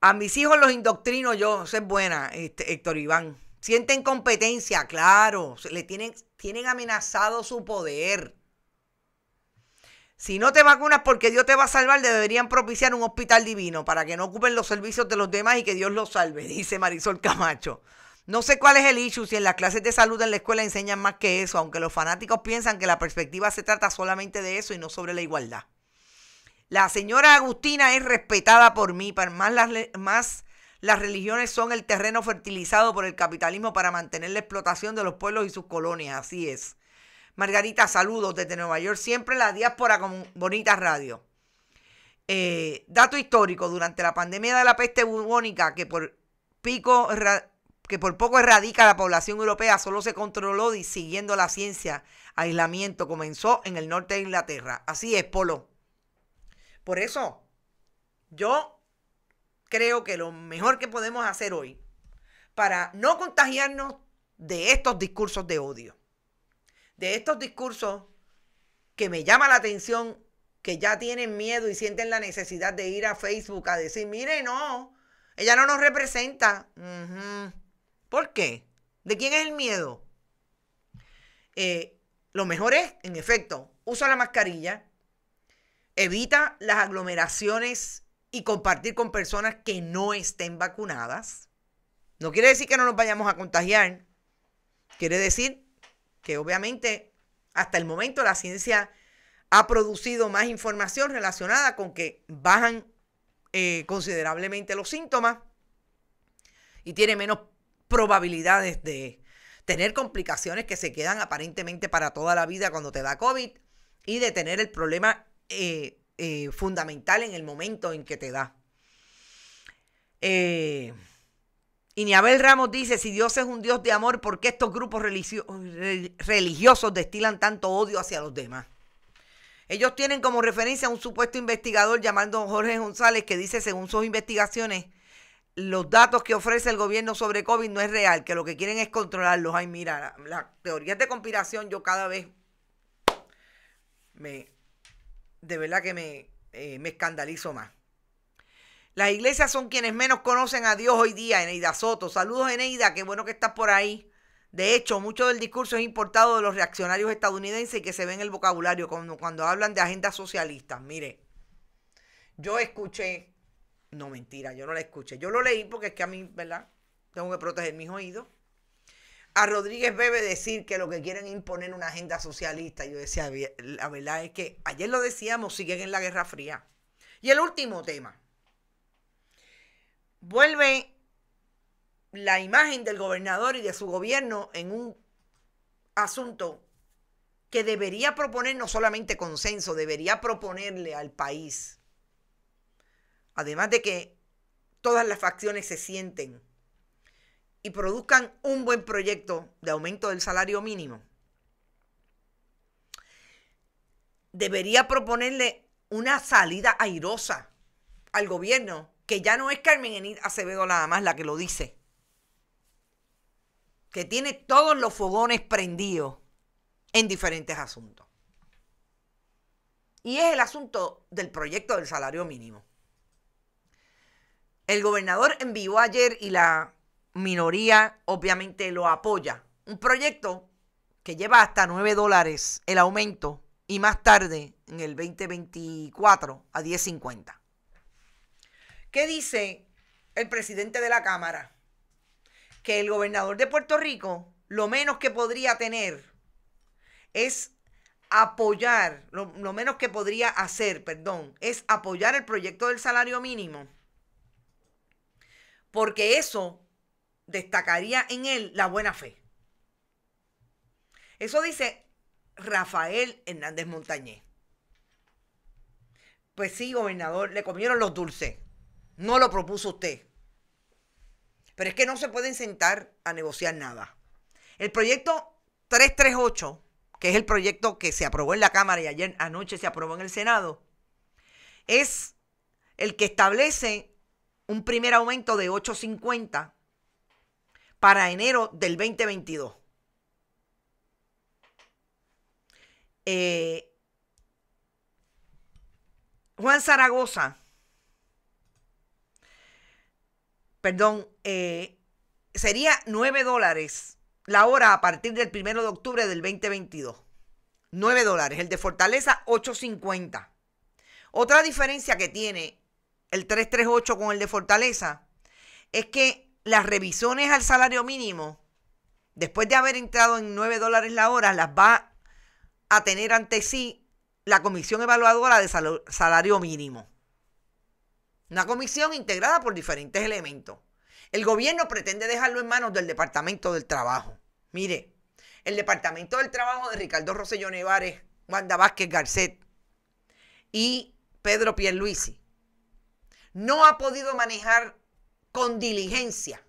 a mis hijos los indoctrino yo, soy buena, este, Héctor Iván. Sienten competencia, claro. Le tienen, tienen amenazado su poder. Si no te vacunas porque Dios te va a salvar, deberían propiciar un hospital divino para que no ocupen los servicios de los demás y que Dios los salve, dice Marisol Camacho. No sé cuál es el issue, si en las clases de salud en la escuela enseñan más que eso, aunque los fanáticos piensan que la perspectiva se trata solamente de eso y no sobre la igualdad. La señora Agustina es respetada por mí, más las, más las religiones son el terreno fertilizado por el capitalismo para mantener la explotación de los pueblos y sus colonias, así es. Margarita, saludos desde Nueva York, siempre la diáspora con Bonita Radio. Eh, dato histórico, durante la pandemia de la peste bubónica, que por, pico, que por poco erradica la población europea, solo se controló siguiendo la ciencia, aislamiento comenzó en el norte de Inglaterra. Así es, Polo. Por eso, yo creo que lo mejor que podemos hacer hoy para no contagiarnos de estos discursos de odio, de estos discursos que me llama la atención, que ya tienen miedo y sienten la necesidad de ir a Facebook a decir, mire, no, ella no nos representa. ¿Por qué? ¿De quién es el miedo? Eh, lo mejor es, en efecto, usa la mascarilla, Evita las aglomeraciones y compartir con personas que no estén vacunadas. No quiere decir que no nos vayamos a contagiar. Quiere decir que obviamente hasta el momento la ciencia ha producido más información relacionada con que bajan eh, considerablemente los síntomas y tiene menos probabilidades de tener complicaciones que se quedan aparentemente para toda la vida cuando te da COVID y de tener el problema eh, eh, fundamental en el momento en que te da. Eh, Iniabel Ramos dice, si Dios es un Dios de amor, ¿por qué estos grupos religiosos destilan tanto odio hacia los demás? Ellos tienen como referencia a un supuesto investigador llamado Jorge González que dice, según sus investigaciones, los datos que ofrece el gobierno sobre COVID no es real, que lo que quieren es controlarlos. Ay, mira, las la teorías de conspiración yo cada vez me, de verdad que eh, me, escandalizo más. Las iglesias son quienes menos conocen a Dios hoy día, Eneida Soto. Saludos, Eneida, qué bueno que estás por ahí. De hecho, mucho del discurso es importado de los reaccionarios estadounidenses y que se ve en el vocabulario cuando, cuando hablan de agendas socialistas. Mire, yo escuché, no mentira, yo no la escuché, yo lo leí porque es que a mí, ¿verdad? Tengo que proteger mis oídos a Rodríguez Bebe decir que lo que quieren imponer una agenda socialista. Yo decía, la verdad es que ayer lo decíamos, siguen en la Guerra Fría. Y el último tema. Vuelve la imagen del gobernador y de su gobierno en un asunto que debería proponer no solamente consenso, debería proponerle al país. Además de que todas las facciones se sienten y produzcan un buen proyecto de aumento del salario mínimo, debería proponerle una salida airosa al gobierno, que ya no es Carmen Enid Acevedo nada más la que lo dice, que tiene todos los fogones prendidos en diferentes asuntos. Y es el asunto del proyecto del salario mínimo. El gobernador envió ayer y la minoría obviamente lo apoya. Un proyecto que lleva hasta 9 dólares el aumento y más tarde en el 2024 a 10.50. ¿Qué dice el presidente de la Cámara? Que el gobernador de Puerto Rico lo menos que podría tener es apoyar, lo, lo menos que podría hacer, perdón, es apoyar el proyecto del salario mínimo. Porque eso destacaría en él la buena fe. Eso dice Rafael Hernández Montañé Pues sí, gobernador, le comieron los dulces. No lo propuso usted. Pero es que no se pueden sentar a negociar nada. El proyecto 338, que es el proyecto que se aprobó en la Cámara y ayer anoche se aprobó en el Senado, es el que establece un primer aumento de 850 para enero del 2022. Eh, Juan Zaragoza, perdón, eh, sería 9 dólares la hora a partir del 1 de octubre del 2022. 9 dólares. El de Fortaleza, 8.50. Otra diferencia que tiene el 338 con el de Fortaleza es que las revisiones al salario mínimo, después de haber entrado en 9 dólares la hora, las va a tener ante sí la comisión evaluadora de salario mínimo. Una comisión integrada por diferentes elementos. El gobierno pretende dejarlo en manos del Departamento del Trabajo. Mire, el Departamento del Trabajo de Ricardo Rosselló Nevares, Wanda Vázquez Garcet y Pedro Pierluisi no ha podido manejar con diligencia,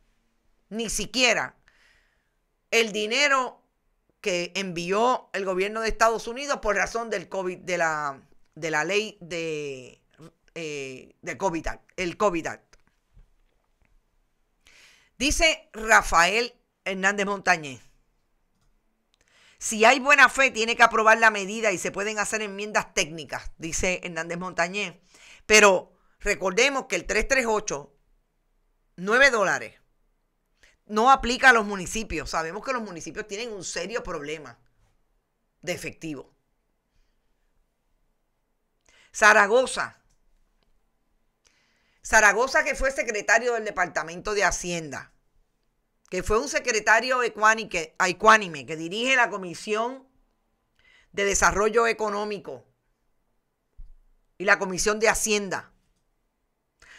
ni siquiera el dinero que envió el gobierno de Estados Unidos por razón del COVID, de la, de la ley de, eh, de COVID el COVID Act. Dice Rafael Hernández Montañez. Si hay buena fe, tiene que aprobar la medida y se pueden hacer enmiendas técnicas, dice Hernández Montañez. Pero recordemos que el 338 9 dólares. No aplica a los municipios. Sabemos que los municipios tienen un serio problema de efectivo. Zaragoza. Zaragoza que fue secretario del Departamento de Hacienda, que fue un secretario ecuánime, que dirige la Comisión de Desarrollo Económico y la Comisión de Hacienda.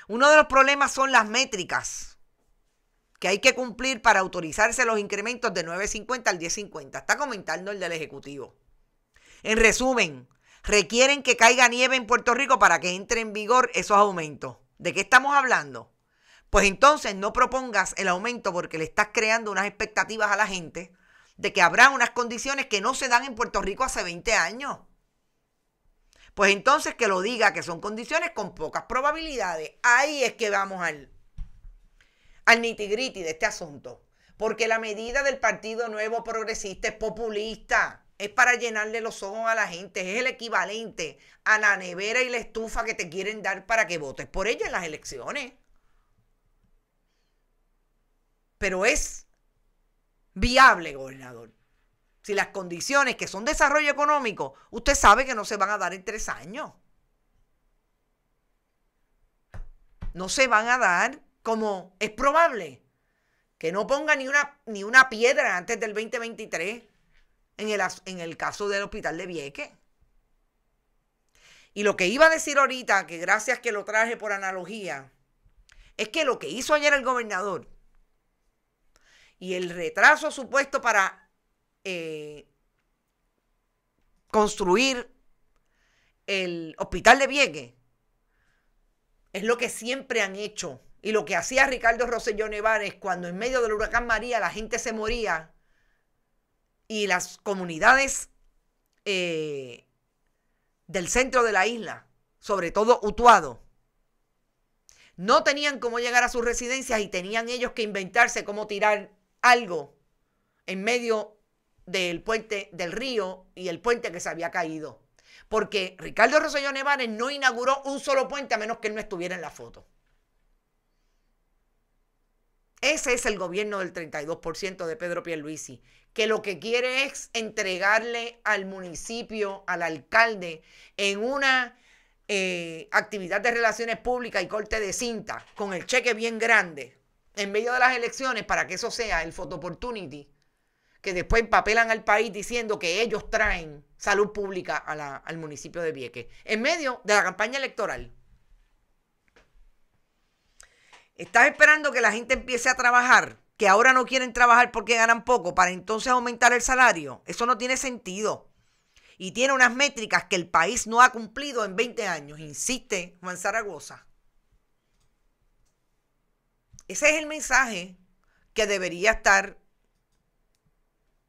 Uno de los problemas son las métricas que hay que cumplir para autorizarse los incrementos de 9.50 al 10.50. Está comentando el del Ejecutivo. En resumen, requieren que caiga nieve en Puerto Rico para que entre en vigor esos aumentos. ¿De qué estamos hablando? Pues entonces no propongas el aumento porque le estás creando unas expectativas a la gente de que habrá unas condiciones que no se dan en Puerto Rico hace 20 años pues entonces que lo diga que son condiciones con pocas probabilidades. Ahí es que vamos al, al nitigriti de este asunto. Porque la medida del Partido Nuevo Progresista es populista. Es para llenarle los ojos a la gente. Es el equivalente a la nevera y la estufa que te quieren dar para que votes por ella en las elecciones. Pero es viable, gobernador si las condiciones que son desarrollo económico, usted sabe que no se van a dar en tres años. No se van a dar como es probable que no ponga ni una, ni una piedra antes del 2023 en el, en el caso del hospital de Vieques. Y lo que iba a decir ahorita, que gracias que lo traje por analogía, es que lo que hizo ayer el gobernador y el retraso supuesto para eh, construir el hospital de Vieques. Es lo que siempre han hecho. Y lo que hacía Ricardo Rosselló Nevares cuando en medio del huracán María la gente se moría y las comunidades eh, del centro de la isla, sobre todo Utuado, no tenían cómo llegar a sus residencias y tenían ellos que inventarse cómo tirar algo en medio del puente del río y el puente que se había caído. Porque Ricardo Rosellón Nevares no inauguró un solo puente a menos que él no estuviera en la foto. Ese es el gobierno del 32% de Pedro Pierluisi, que lo que quiere es entregarle al municipio, al alcalde, en una eh, actividad de relaciones públicas y corte de cinta, con el cheque bien grande, en medio de las elecciones, para que eso sea el photo opportunity que después empapelan al país diciendo que ellos traen salud pública al municipio de Vieques, en medio de la campaña electoral. Estás esperando que la gente empiece a trabajar, que ahora no quieren trabajar porque ganan poco, para entonces aumentar el salario. Eso no tiene sentido. Y tiene unas métricas que el país no ha cumplido en 20 años, insiste Juan Zaragoza. Ese es el mensaje que debería estar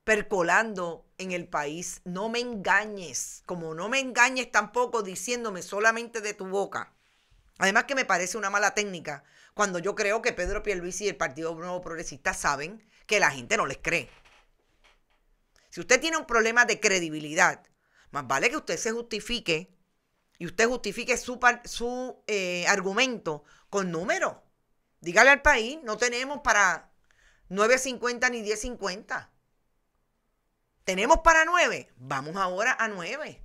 percolando en el país. No me engañes, como no me engañes tampoco diciéndome solamente de tu boca. Además que me parece una mala técnica cuando yo creo que Pedro Pierluisi y el Partido Nuevo Progresista saben que la gente no les cree. Si usted tiene un problema de credibilidad, más vale que usted se justifique y usted justifique su, su eh, argumento con números. Dígale al país, no tenemos para 9.50 ni 10.50. ¿Tenemos para nueve? Vamos ahora a nueve.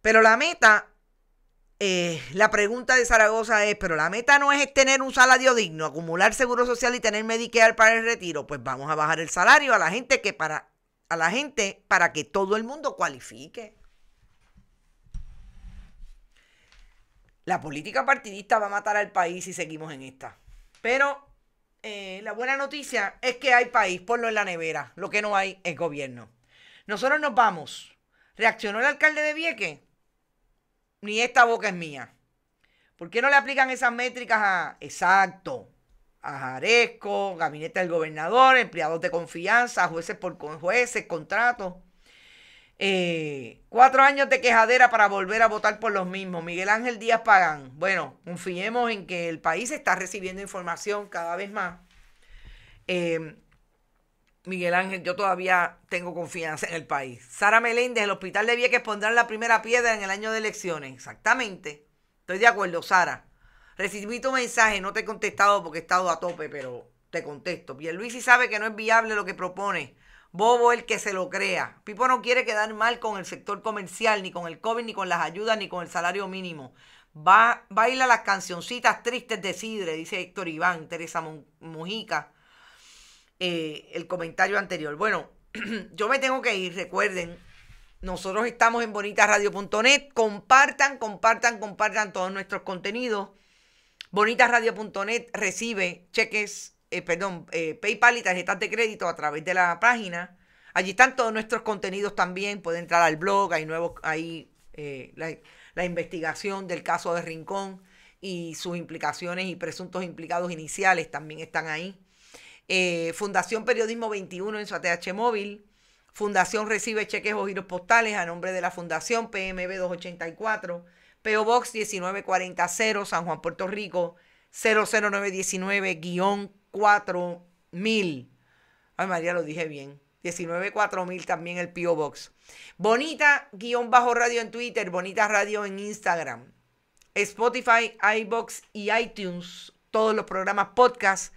Pero la meta, eh, la pregunta de Zaragoza es, pero la meta no es tener un salario digno, acumular seguro social y tener Medicare para el retiro. Pues vamos a bajar el salario a la gente que para a la gente para que todo el mundo cualifique. La política partidista va a matar al país si seguimos en esta. Pero eh, la buena noticia es que hay país, ponlo en la nevera. Lo que no hay es gobierno. Nosotros nos vamos. ¿Reaccionó el alcalde de Vieque. Ni esta boca es mía. ¿Por qué no le aplican esas métricas a... Exacto a Jaresco, gabinete del gobernador, empleados de confianza, jueces por jueces, contratos. Eh, cuatro años de quejadera para volver a votar por los mismos. Miguel Ángel Díaz Pagán. Bueno, confiemos en que el país está recibiendo información cada vez más. Eh, Miguel Ángel, yo todavía tengo confianza en el país. Sara Meléndez, el hospital de Vieques pondrá la primera piedra en el año de elecciones. Exactamente. Estoy de acuerdo, Sara. Recibí tu mensaje, no te he contestado porque he estado a tope, pero te contesto. Luis sí sabe que no es viable lo que propone Bobo el que se lo crea. Pipo no quiere quedar mal con el sector comercial, ni con el COVID, ni con las ayudas, ni con el salario mínimo. Va, baila las cancioncitas tristes de Sidre, dice Héctor Iván, Teresa Mujica, eh, el comentario anterior. Bueno, yo me tengo que ir, recuerden. Nosotros estamos en bonitasradio.net. Compartan, compartan, compartan todos nuestros contenidos. Bonitasradio.net recibe cheques eh, perdón, eh, PayPal y tarjetas de crédito a través de la página. Allí están todos nuestros contenidos también. Puede entrar al blog, hay nuevos, ahí eh, la, investigación del caso de Rincón y sus implicaciones y presuntos implicados iniciales también están ahí. Fundación Periodismo 21 en su ATH móvil. Fundación recibe cheques o giros postales a nombre de la Fundación PMB 284, PO Box 1940 San Juan, Puerto Rico 00919 4.000. mil. Ay, María, lo dije bien. cuatro mil también el P.O. Box. Bonita guión bajo radio en Twitter, Bonita Radio en Instagram. Spotify, iBox y iTunes, todos los programas podcast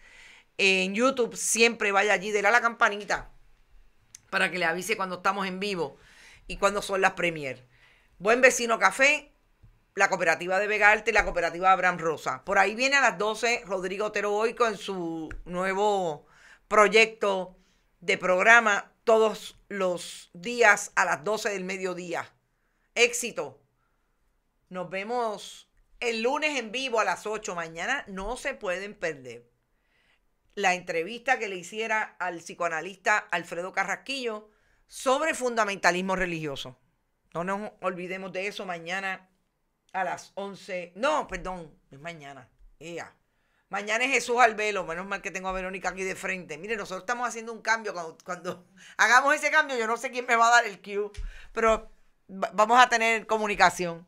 en YouTube, siempre vaya allí, de a la campanita para que le avise cuando estamos en vivo y cuando son las premier. Buen vecino café, la cooperativa de Vegarte y la cooperativa Abraham Rosa. Por ahí viene a las 12 Rodrigo Otero hoy en su nuevo proyecto de programa todos los días a las 12 del mediodía. Éxito. Nos vemos el lunes en vivo a las 8 mañana. No se pueden perder la entrevista que le hiciera al psicoanalista Alfredo Carrasquillo sobre fundamentalismo religioso. No nos olvidemos de eso mañana a las 11. No, perdón, es mañana. ya Mañana es Jesús al velo. Menos mal que tengo a Verónica aquí de frente. Mire, nosotros estamos haciendo un cambio. Cuando, hagamos ese cambio, yo no sé quién me va a dar el cue, pero vamos a tener comunicación.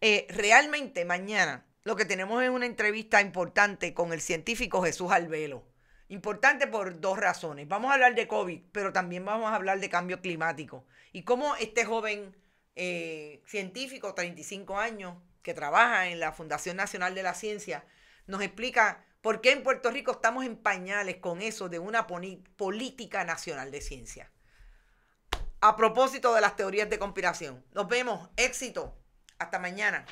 Eh, realmente, mañana lo que tenemos es una entrevista importante con el científico Jesús Alvelo. Importante por dos razones. Vamos a hablar de COVID, pero también vamos a hablar de cambio climático y cómo este joven eh, científico, 35 años, que trabaja en la Fundación Nacional de la Ciencia, nos explica por qué en Puerto Rico estamos en pañales con eso de una política nacional de ciencia. A propósito de las teorías de conspiración, nos vemos, éxito, hasta mañana.